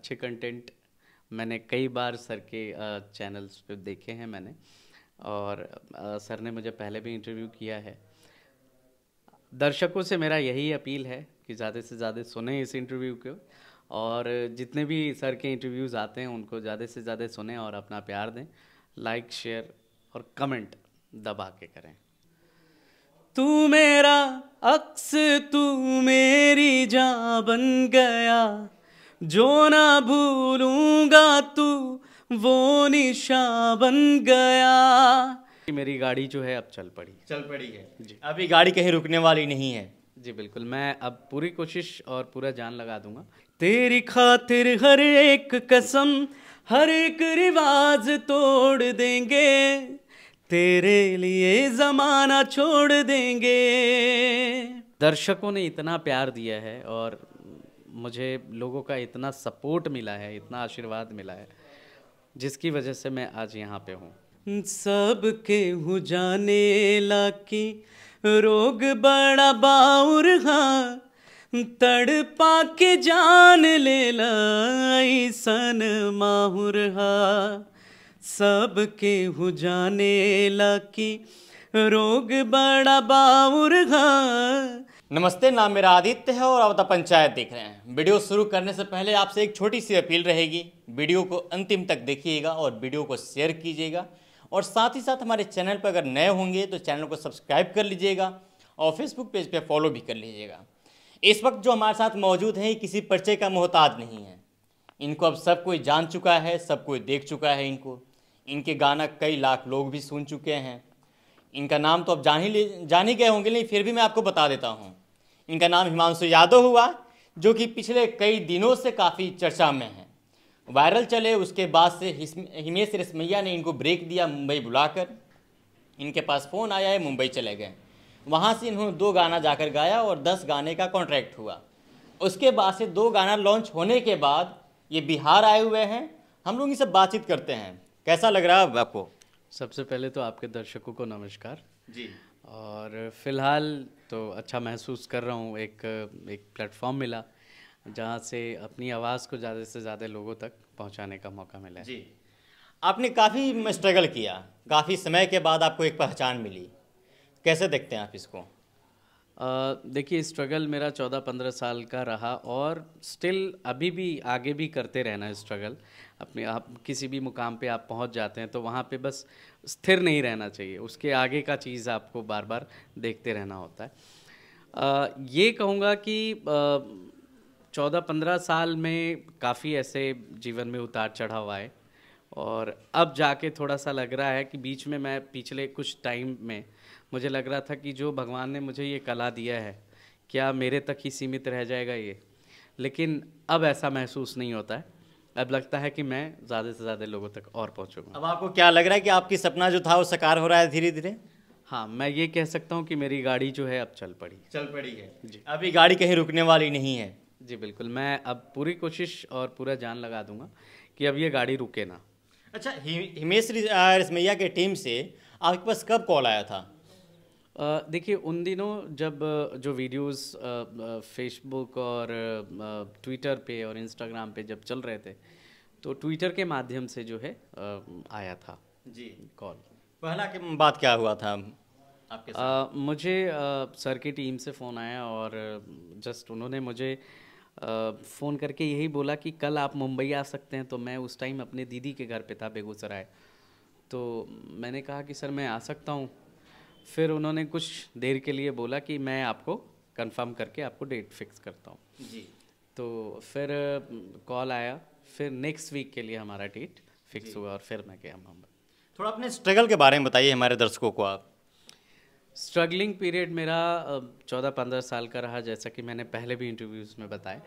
अच्छे कंटेंट मैंने कई बार सर के चैनल्स पे देखे हैं मैंने और सर ने मुझे पहले भी इंटरव्यू किया है दर्शकों से मेरा यही अपील है कि ज़्यादा से ज़्यादा सुने इस इंटरव्यू को और जितने भी सर के इंटरव्यूज़ आते हैं उनको ज़्यादा से ज़्यादा सुने और अपना प्यार दें लाइक शेयर और कमेंट दबा के करें तू मेरा अक्स तू मेरी जा बन गया जो ना भूलूंगा तू वो निशा बन गया मेरी गाड़ी जो है अब चल पड़ी चल पड़ी है जी अभी गाड़ी कहीं रुकने वाली नहीं है जी बिल्कुल मैं अब पूरी कोशिश और पूरा जान लगा दूंगा तेरी खातिर हर एक कसम हर एक रिवाज तोड़ देंगे तेरे लिए ज़माना छोड़ देंगे दर्शकों ने इतना प्यार दिया है और मुझे लोगों का इतना सपोर्ट मिला है इतना आशीर्वाद मिला है जिसकी वजह से मैं आज यहाँ पे हूँ सब के हु जाने लाकी रोग बड़ा बाउर हाँ तड़ पा के जान ले सन माहुर हा सब के हु जाने लाकी रोग बड़ा बाउर हाँ नमस्ते नाम मेरा आदित्य है और आप पंचायत देख रहे हैं वीडियो शुरू करने से पहले आपसे एक छोटी सी अपील रहेगी वीडियो को अंतिम तक देखिएगा और वीडियो को शेयर कीजिएगा और साथ ही साथ हमारे चैनल पर अगर नए होंगे तो चैनल को सब्सक्राइब कर लीजिएगा और फेसबुक पेज पे फॉलो भी कर लीजिएगा इस वक्त जो हमारे साथ मौजूद हैं किसी पर्चे का मोहताज नहीं है इनको अब सब कोई जान चुका है सब कोई देख चुका है इनको इनके गाना कई लाख लोग भी सुन चुके हैं इनका नाम तो अब जान ही ले जान ही गए होंगे लेकिन फिर भी मैं आपको बता देता हूँ इनका नाम हिमांशु यादव हुआ जो कि पिछले कई दिनों से काफ़ी चर्चा में है वायरल चले उसके बाद से हिमेश रेशमैया ने इनको ब्रेक दिया मुंबई बुलाकर इनके पास फ़ोन आया है मुंबई चले गए वहाँ से इन्होंने दो गाना जाकर गाया और दस गाने का कॉन्ट्रैक्ट हुआ उसके बाद से दो गाना लॉन्च होने के बाद ये बिहार आए हुए हैं हम लोग इनसे बातचीत करते हैं कैसा लग रहा है आपको सबसे पहले तो आपके दर्शकों को नमस्कार जी और फिलहाल तो अच्छा महसूस कर रहा हूँ एक एक प्लेटफॉर्म मिला जहाँ से अपनी आवाज़ को ज़्यादा से ज़्यादा लोगों तक पहुँचाने का मौका मिला जी आपने काफ़ी स्ट्रगल किया काफ़ी समय के बाद आपको एक पहचान मिली कैसे देखते हैं आप इसको देखिए स्ट्रगल मेरा चौदह पंद्रह साल का रहा और स्टिल अभी भी आगे भी करते रहना स्ट्रगल अपने आप किसी भी मुकाम पे आप पहुंच जाते हैं तो वहाँ पे बस स्थिर नहीं रहना चाहिए उसके आगे का चीज़ आपको बार बार देखते रहना होता है आ, ये कहूँगा कि चौदह पंद्रह साल में काफ़ी ऐसे जीवन में उतार चढ़ाव आए और अब जाके थोड़ा सा लग रहा है कि बीच में मैं पिछले कुछ टाइम में मुझे लग रहा था कि जो भगवान ने मुझे ये कला दिया है क्या मेरे तक ही सीमित रह जाएगा ये लेकिन अब ऐसा महसूस नहीं होता है अब लगता है कि मैं ज़्यादा से ज़्यादा लोगों तक और पहुँचूँगा अब आपको क्या लग रहा है कि आपकी सपना जो था वो साकार हो रहा है धीरे धीरे हाँ मैं ये कह सकता हूँ कि मेरी गाड़ी जो है अब चल पड़ी चल पड़ी है जी अभी गाड़ी कहीं रुकने वाली नहीं है जी बिल्कुल मैं अब पूरी कोशिश और पूरा जान लगा दूंगा कि अब ये गाड़ी रुके ना अच्छा हिमेश रिसमैया के टीम से आपके पास कब कॉल आया था देखिए उन दिनों जब जो वीडियोस फेसबुक और ट्विटर पे और इंस्टाग्राम पे जब चल रहे थे तो ट्विटर के माध्यम से जो है आया था जी कॉल पहला के बात क्या हुआ था आपके साथ? आ, मुझे आ, सर की टीम से फ़ोन आया और जस्ट उन्होंने मुझे फ़ोन करके यही बोला कि कल आप मुंबई आ सकते हैं तो मैं उस टाइम अपने दीदी के घर पे था बेगूसराय तो मैंने कहा कि सर मैं आ सकता हूँ फिर उन्होंने कुछ देर के लिए बोला कि मैं आपको कंफर्म करके आपको डेट फिक्स करता हूँ जी तो फिर कॉल आया फिर नेक्स्ट वीक के लिए हमारा डेट फिक्स हुआ और फिर मैं गया मुंबई थोड़ा अपने स्ट्रगल के बारे में बताइए हमारे दर्शकों को आप स्ट्रगलिंग पीरियड मेरा चौदह पंद्रह साल का रहा जैसा कि मैंने पहले भी इंटरव्यूज़ में बताया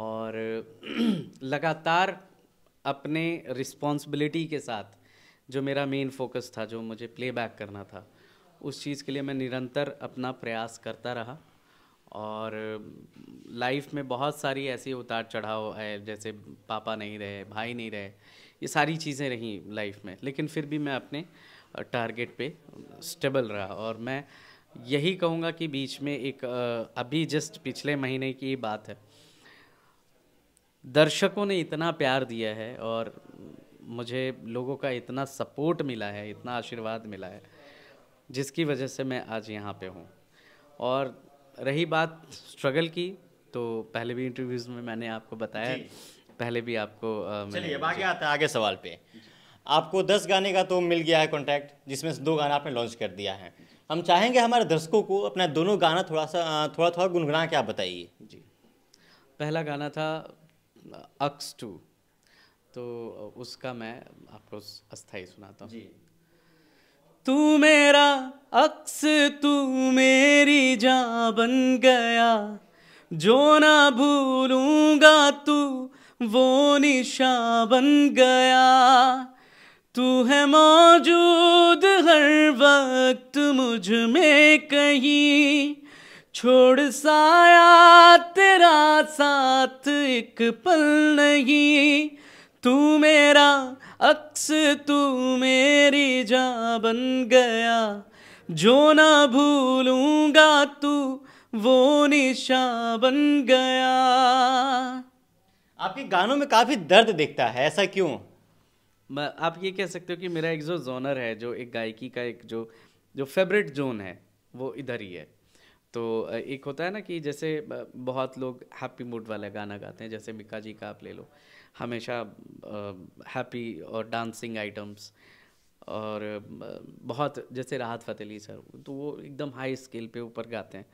और लगातार अपने रिस्पॉन्सिबिलिटी के साथ जो मेरा मेन फोकस था जो मुझे प्लेबैक करना था उस चीज़ के लिए मैं निरंतर अपना प्रयास करता रहा और लाइफ में बहुत सारी ऐसी उतार चढ़ाव है जैसे पापा नहीं रहे भाई नहीं रहे ये सारी चीज़ें रहीं लाइफ में लेकिन फिर भी मैं अपने टारगेट पे स्टेबल रहा और मैं यही कहूँगा कि बीच में एक अभी जस्ट पिछले महीने की बात है दर्शकों ने इतना प्यार दिया है और मुझे लोगों का इतना सपोर्ट मिला है इतना आशीर्वाद मिला है जिसकी वजह से मैं आज यहाँ पे हूँ और रही बात स्ट्रगल की तो पहले भी इंटरव्यूज़ में मैंने आपको बताया पहले भी आपको चलिए अब आगे आता है आगे सवाल पे आपको दस गाने का तो मिल गया है कॉन्टैक्ट जिसमें से दो गाना आपने लॉन्च कर दिया है हम चाहेंगे हमारे दर्शकों को अपना दोनों गाना थोड़ा सा थोड़ा थोड़ा गुनगुना के आप बताइए जी पहला गाना था अक्स टू तो उसका मैं आपको अस्थाई सुनाता हूँ तू मेरा अक्स तू मेरी जा बन गया जो ना भूलूंगा तू वो निशा बन गया तू है मौजूद हर वक्त मुझ में कहीं छोड़ साया तेरा साथ एक पल नहीं तू मेरा तू मेरी जा बन गया जो ना भूलूंगा तू वो निशा बन गया आपके गानों में काफ़ी दर्द दिखता है ऐसा क्यों आप ये कह सकते हो कि मेरा एक जो जोनर है जो एक गायकी का एक जो जो फेवरेट जोन है वो इधर ही है तो एक होता है ना कि जैसे बहुत लोग हैप्पी मूड वाला गाना गाते हैं जैसे मिक्का जी का आप ले लो हमेशा हैप्पी और डांसिंग आइटम्स और बहुत जैसे राहत फ़तेह अली सर तो वो एकदम हाई स्केल पे ऊपर गाते हैं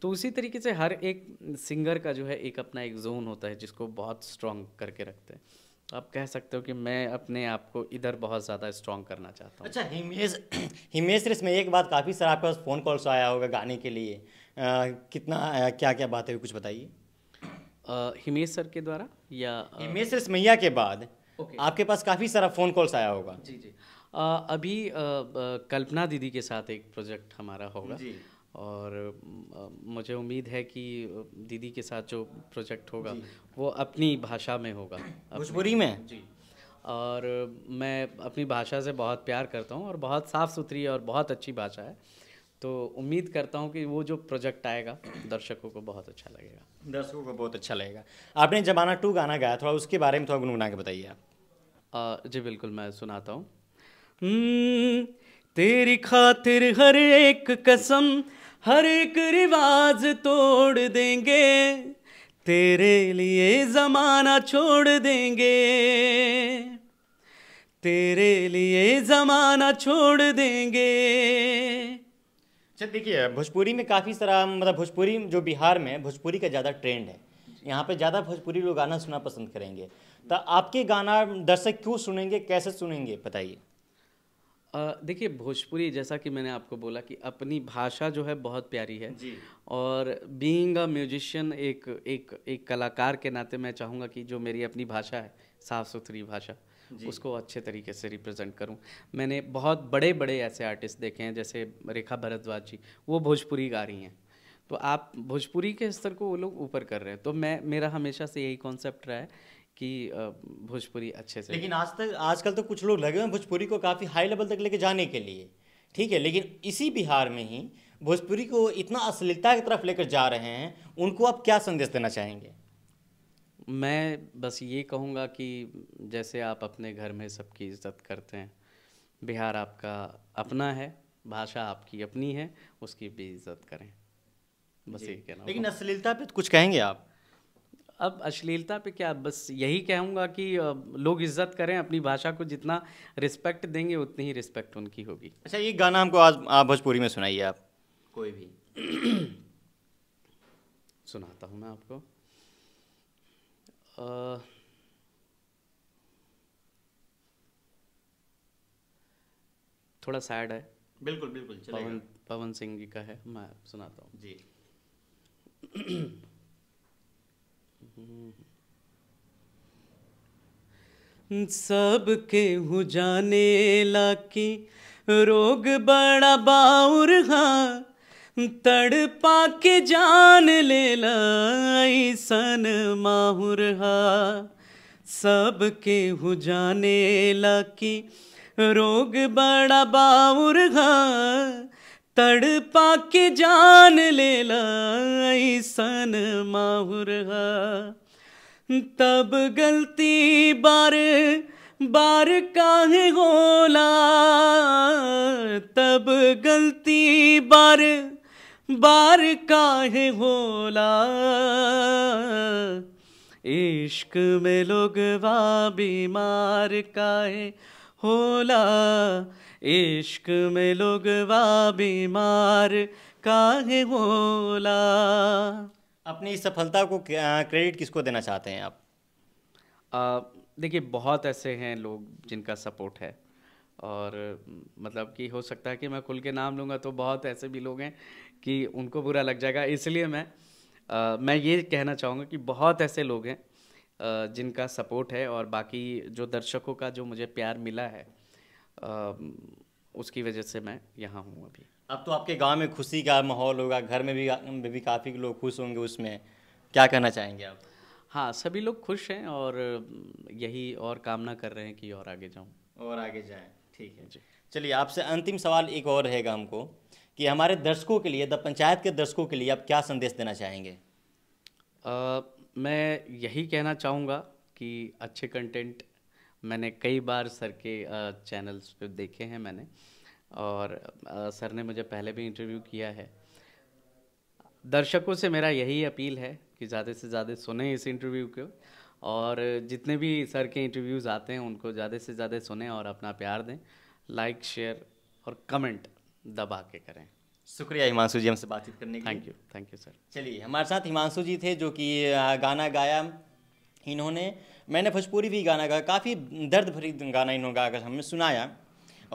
तो उसी तरीके से हर एक सिंगर का जो है एक अपना एक जोन होता है जिसको बहुत स्ट्रॉन्ग करके रखते हैं आप कह सकते हो कि मैं अपने आप को इधर बहुत ज़्यादा स्ट्रॉन्ग करना चाहता हूँ अच्छा हिमेश हिमेश इसमें एक बात काफ़ी सारा आपके पास फ़ोन कॉल्स आया होगा गाने के लिए आ, कितना आ, क्या क्या बात है कुछ बताइए हिमेश सर के द्वारा या हिमेश हिमेश इसमैया के बाद ओके। आपके पास काफ़ी सारा फ़ोन कॉल्स आया होगा जी जी आ, अभी आ, आ, कल्पना दीदी के साथ एक प्रोजेक्ट हमारा होगा जी और मुझे उम्मीद है कि दीदी के साथ जो प्रोजेक्ट होगा वो अपनी भाषा में होगा भोजपुरी में जी और मैं अपनी भाषा से बहुत प्यार करता हूँ और बहुत साफ़ सुथरी और बहुत अच्छी भाषा है तो उम्मीद करता हूँ कि वो जो प्रोजेक्ट आएगा दर्शकों को बहुत अच्छा लगेगा दर्शकों को बहुत अच्छा लगेगा आपने जमाना टू गाना गाया थोड़ा उसके बारे में थोड़ा गुनगुना के बताइए आप जी बिल्कुल मैं सुनाता हूँ हम्म, तेरी खातिर हर एक कसम हर एक रिवाज तोड़ देंगे तेरे लिए जमाना छोड़ देंगे तेरे लिए जमाना छोड़ देंगे अच्छा देखिए भोजपुरी में काफ़ी सारा मतलब भोजपुरी जो बिहार में भोजपुरी का ज़्यादा ट्रेंड है यहाँ पे ज़्यादा भोजपुरी लोग गाना सुनना पसंद करेंगे तो आपके गाना दर्शक क्यों सुनेंगे कैसे सुनेंगे बताइए देखिए भोजपुरी जैसा कि मैंने आपको बोला कि अपनी भाषा जो है बहुत प्यारी है जी। और बीइंग अ म्यूजिशियन एक एक एक कलाकार के नाते मैं चाहूँगा कि जो मेरी अपनी भाषा है साफ़ सुथरी भाषा उसको अच्छे तरीके से रिप्रेजेंट करूं मैंने बहुत बड़े बड़े ऐसे आर्टिस्ट देखे हैं जैसे रेखा भरद्वाज जी वो भोजपुरी गा रही हैं तो आप भोजपुरी के स्तर को वो लोग ऊपर कर रहे हैं तो मैं मेरा हमेशा से यही कॉन्सेप्ट रहा है कि भोजपुरी अच्छे से लेकिन आज तक आजकल तो कुछ लोग लगे हुए हैं भोजपुरी को काफ़ी हाई लेवल तक लेके जाने के लिए ठीक है लेकिन इसी बिहार में ही भोजपुरी को इतना अश्लीलता की तरफ लेकर जा रहे हैं उनको आप क्या संदेश देना चाहेंगे मैं बस ये कहूँगा कि जैसे आप अपने घर में सबकी इज्जत करते हैं बिहार आपका अपना है भाषा आपकी अपनी है उसकी भी इज्जत करें बस ये कहना लेकिन अश्लीलता पे तो कुछ कहेंगे आप अब अश्लीलता पे क्या बस यही कहूँगा कि लोग इज्जत करें अपनी भाषा को जितना रिस्पेक्ट देंगे उतनी ही रिस्पेक्ट उनकी होगी अच्छा ये गाना हमको आज आप भोजपुरी में सुनाइए आप कोई भी सुनाता हूँ मैं आपको आ... थोड़ा सैड है बिल्कुल बिल्कुल पवन पवन सिंह जी का है मैं सुनाता हूँ जी सबके हो जाने लाकी रोग बड़ा बाउर हा तड़ पाके जान ले लाई सन माहुर हा सबके हो जाने लाकी रोग बड़ा बाउर हा तड़पा के जान ले लसन माहुरहा तब गलती बार बार काहे होला तब गलती बार बार काहे होला इश्क में लोग वा बीमार काहे होला इश्क में लोग बीमार काहे होला अपनी इस सफलता को क्रेडिट किसको देना चाहते हैं आप देखिए बहुत ऐसे हैं लोग जिनका सपोर्ट है और मतलब कि हो सकता है कि मैं खुल के नाम लूँगा तो बहुत ऐसे भी लोग हैं कि उनको बुरा लग जाएगा इसलिए मैं आ, मैं ये कहना चाहूँगा कि बहुत ऐसे लोग हैं जिनका सपोर्ट है और बाकी जो दर्शकों का जो मुझे प्यार मिला है उसकी वजह से मैं यहाँ हूँ अभी अब तो आपके गांव में खुशी का माहौल होगा घर में भी में भी काफ़ी लोग खुश होंगे उसमें क्या कहना चाहेंगे आप हाँ सभी लोग खुश हैं और यही और कामना कर रहे हैं कि और आगे जाऊँ और आगे जाएँ ठीक है जी चलिए आपसे अंतिम सवाल एक और रहेगा हमको कि हमारे दर्शकों के लिए द पंचायत के दर्शकों के लिए आप क्या संदेश देना चाहेंगे आ... मैं यही कहना चाहूँगा कि अच्छे कंटेंट मैंने कई बार सर के चैनल्स पे देखे हैं मैंने और सर ने मुझे पहले भी इंटरव्यू किया है दर्शकों से मेरा यही अपील है कि ज़्यादा से ज़्यादा सुने इस इंटरव्यू को और जितने भी सर के इंटरव्यूज़ आते हैं उनको ज़्यादा से ज़्यादा सुने और अपना प्यार दें लाइक शेयर और कमेंट दबा के करें शुक्रिया हिमांशु जी हमसे बातचीत करने के thank you thank you sir चलिए हमारे साथ हिमांशु जी थे जो कि गाना गाया इन्होंने मैंने भोजपुरी भी गाना गाया काफ़ी दर्द भरी गाना इन्होंने गाकर हमने सुनाया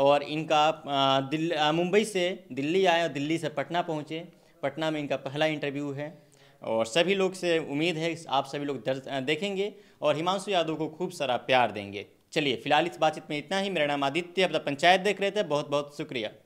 और इनका मुंबई से दिल्ली आए और दिल्ली से पटना पहुँचे पटना में इनका पहला इंटरव्यू है और सभी लोग से उम्मीद है आप सभी लोग दर्द देखेंगे और हिमांशु यादव को खूब सारा प्यार देंगे चलिए फिलहाल इस बातचीत में इतना ही मेरा नाम आदित्य अपना पंचायत देख रहे थे बहुत बहुत शुक्रिया